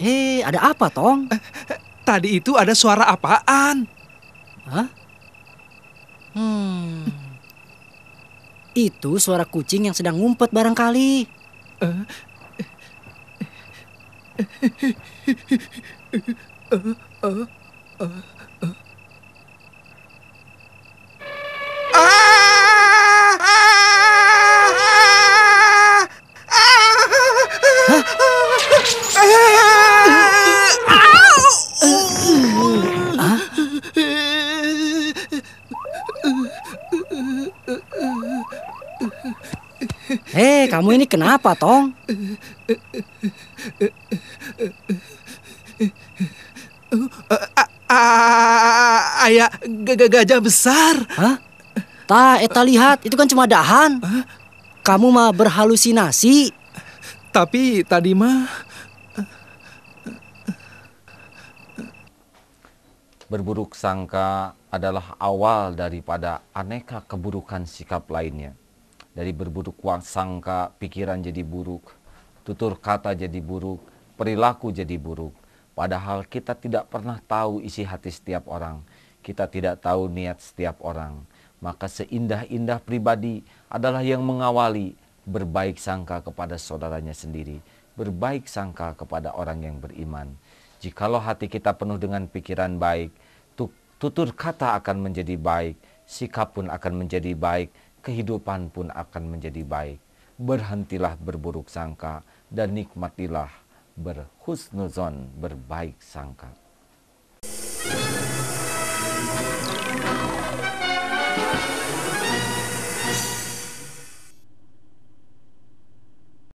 Hei, eh, ada apa, Tong? Tadi itu ada suara apaan? Hah? Hmm. Itu suara kucing yang sedang ngumpet barangkali. Uh. Hei, eh, kamu ini kenapa, Tong? Ayah, gajah besar. Hah? Ta, eta eh, lihat, itu kan cuma dahan. Kamu mah berhalusinasi. Tapi tadi mah Berburuk sangka adalah awal daripada aneka keburukan sikap lainnya. Dari berburuk sangka, pikiran jadi buruk, tutur kata jadi buruk, perilaku jadi buruk. Padahal kita tidak pernah tahu isi hati setiap orang. Kita tidak tahu niat setiap orang. Maka seindah-indah pribadi adalah yang mengawali berbaik sangka kepada saudaranya sendiri, berbaik sangka kepada orang yang beriman. Jikalau hati kita penuh dengan pikiran baik, Tutur kata akan menjadi baik, sikap pun akan menjadi baik, kehidupan pun akan menjadi baik. Berhentilah berburuk sangka dan nikmatilah berhusnuzon, berbaik sangka.